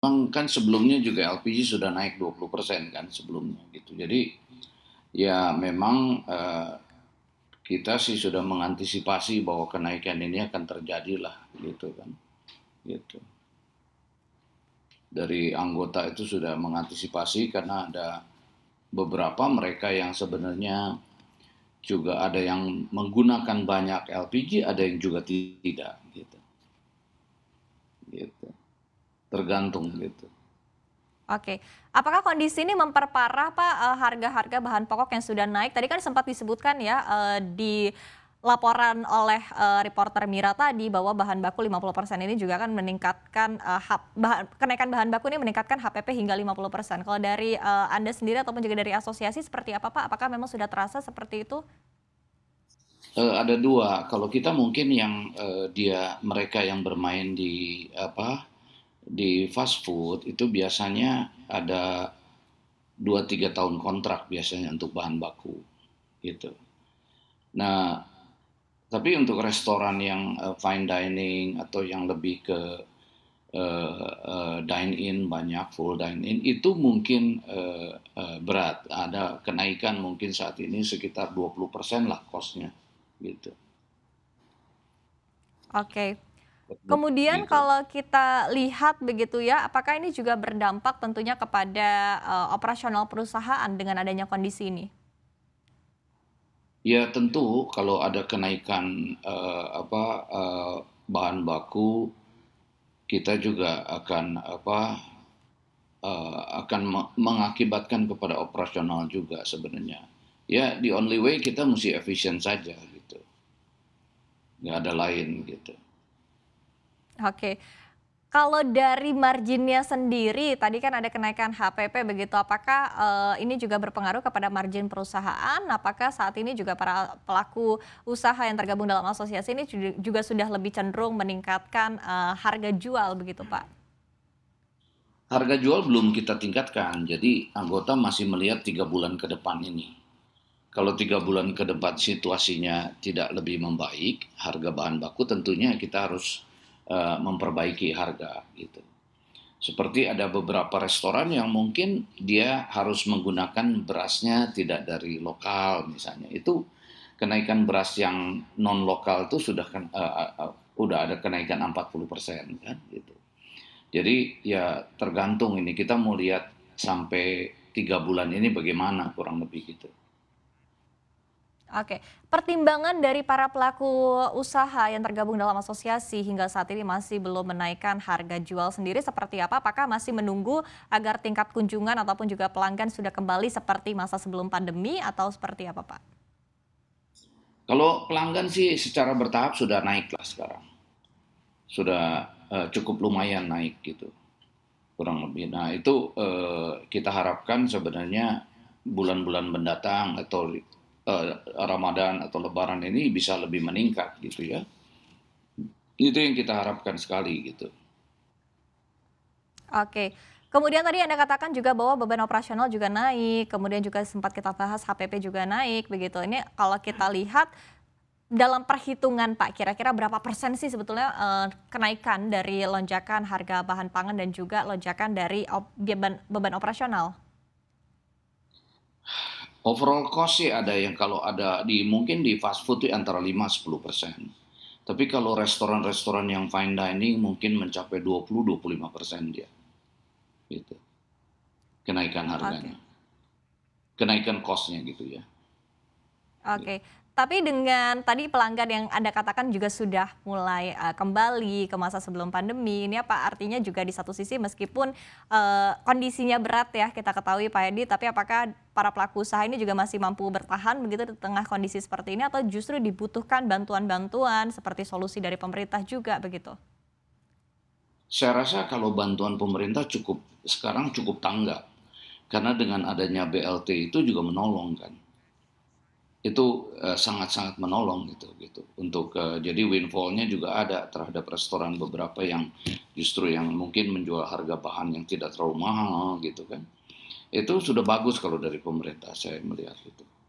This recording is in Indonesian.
Memang kan sebelumnya juga LPG sudah naik 20% kan sebelumnya gitu. Jadi ya memang eh, kita sih sudah mengantisipasi bahwa kenaikan ini akan terjadi lah gitu kan. Gitu. Dari anggota itu sudah mengantisipasi karena ada beberapa mereka yang sebenarnya juga ada yang menggunakan banyak LPG, ada yang juga tidak gitu. Gitu tergantung gitu. Oke, apakah kondisi ini memperparah Pak eh, harga-harga bahan pokok yang sudah naik? Tadi kan sempat disebutkan ya eh, di laporan oleh eh, reporter Mira tadi bahwa bahan baku 50% ini juga kan meningkatkan bahan, kenaikan bahan baku ini meningkatkan HPP hingga 50%. Kalau dari Anda sendiri ataupun juga dari asosiasi seperti apa Pak? Apakah memang sudah terasa seperti itu? ada dua. Kalau kita mungkin yang dia mereka yang bermain di apa di fast food itu biasanya ada 2-3 tahun kontrak biasanya untuk bahan baku gitu. Nah, tapi untuk restoran yang uh, fine dining atau yang lebih ke uh, eh, uh, eh, dine in banyak full dine in itu mungkin uh, uh, berat. Ada kenaikan mungkin saat ini sekitar 20% lah kosnya gitu. Oke, okay. Kemudian gitu. kalau kita lihat begitu ya, apakah ini juga berdampak tentunya kepada uh, operasional perusahaan dengan adanya kondisi ini? Ya tentu kalau ada kenaikan uh, apa uh, bahan baku kita juga akan apa uh, akan mengakibatkan kepada operasional juga sebenarnya. Ya the only way kita mesti efisien saja gitu, nggak ada lain gitu. Oke. Kalau dari marginnya sendiri, tadi kan ada kenaikan HPP begitu, apakah uh, ini juga berpengaruh kepada margin perusahaan? Apakah saat ini juga para pelaku usaha yang tergabung dalam asosiasi ini juga sudah lebih cenderung meningkatkan uh, harga jual begitu Pak? Harga jual belum kita tingkatkan, jadi anggota masih melihat tiga bulan ke depan ini. Kalau tiga bulan ke depan situasinya tidak lebih membaik, harga bahan baku tentunya kita harus Eh, memperbaiki harga gitu. Seperti ada beberapa restoran yang mungkin dia harus menggunakan berasnya tidak dari lokal misalnya. Itu kenaikan beras yang non lokal itu sudah kan uh, uh, udah ada kenaikan 40% kan gitu. Jadi ya tergantung ini kita mau lihat sampai tiga bulan ini bagaimana kurang lebih gitu. Oke, pertimbangan dari para pelaku usaha yang tergabung dalam asosiasi hingga saat ini masih belum menaikkan harga jual sendiri seperti apa? Apakah masih menunggu agar tingkat kunjungan ataupun juga pelanggan sudah kembali seperti masa sebelum pandemi atau seperti apa, Pak? Kalau pelanggan sih secara bertahap sudah naik lah sekarang. Sudah uh, cukup lumayan naik gitu. Kurang lebih. Nah, itu uh, kita harapkan sebenarnya bulan-bulan mendatang atau Eh, Ramadan atau Lebaran ini bisa lebih meningkat gitu ya. Itu yang kita harapkan sekali gitu. Oke. Kemudian tadi Anda katakan juga bahwa beban operasional juga naik, kemudian juga sempat kita bahas HPP juga naik begitu. Ini kalau kita lihat dalam perhitungan Pak, kira-kira berapa persen sih sebetulnya uh, kenaikan dari lonjakan harga bahan pangan dan juga lonjakan dari op beban, beban operasional? Overall cost sih ada yang kalau ada di mungkin di fast food itu antara 5-10 persen. Tapi kalau restoran-restoran yang fine dining mungkin mencapai 20-25 persen dia. Gitu. Kenaikan harganya. Okay. Kenaikan costnya gitu ya. Oke. Okay. Gitu. Tapi dengan tadi pelanggan yang Anda katakan juga sudah mulai uh, kembali ke masa sebelum pandemi, ini apa artinya juga di satu sisi meskipun uh, kondisinya berat ya kita ketahui Pak Edi, tapi apakah para pelaku usaha ini juga masih mampu bertahan begitu di tengah kondisi seperti ini atau justru dibutuhkan bantuan-bantuan seperti solusi dari pemerintah juga begitu? Saya rasa kalau bantuan pemerintah cukup sekarang cukup tangga karena dengan adanya BLT itu juga menolong kan itu eh, sangat-sangat uh, menolong gitu gitu untuk uh, jadi windfallnya juga ada terhadap restoran beberapa yang justru yang mungkin menjual harga bahan yang tidak terlalu mahal gitu kan itu sudah bagus kalau dari pemerintah saya melihat itu.